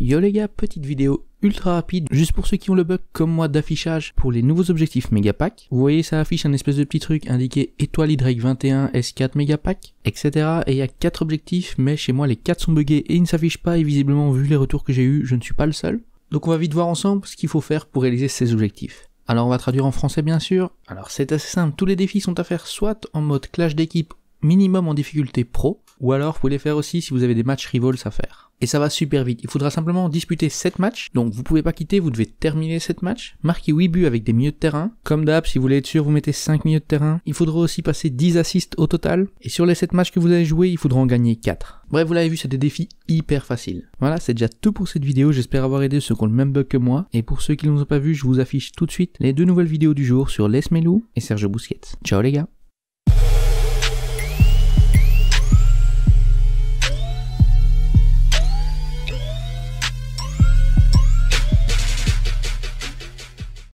Yo les gars, petite vidéo ultra rapide, juste pour ceux qui ont le bug comme moi d'affichage pour les nouveaux objectifs Megapack. Vous voyez ça affiche un espèce de petit truc indiqué étoile Y21 S4 Megapack, etc. Et il y a 4 objectifs, mais chez moi les 4 sont buggés et ils ne s'affichent pas et visiblement vu les retours que j'ai eu, je ne suis pas le seul. Donc on va vite voir ensemble ce qu'il faut faire pour réaliser ces objectifs. Alors on va traduire en français bien sûr. Alors c'est assez simple, tous les défis sont à faire soit en mode clash d'équipe minimum en difficulté pro, ou alors, vous pouvez les faire aussi si vous avez des matchs rivals à faire. Et ça va super vite. Il faudra simplement disputer 7 matchs. Donc, vous pouvez pas quitter, vous devez terminer 7 matchs. Marquer 8 buts avec des milieux de terrain. Comme d'hab, si vous voulez être sûr, vous mettez 5 milieux de terrain. Il faudra aussi passer 10 assists au total. Et sur les 7 matchs que vous allez jouer, il faudra en gagner 4. Bref, vous l'avez vu, c'est des défis hyper faciles. Voilà, c'est déjà tout pour cette vidéo. J'espère avoir aidé ceux qui ont le même bug que moi. Et pour ceux qui ne l'ont pas vu, je vous affiche tout de suite les deux nouvelles vidéos du jour sur Les Melou et Serge Bousquet. Ciao les gars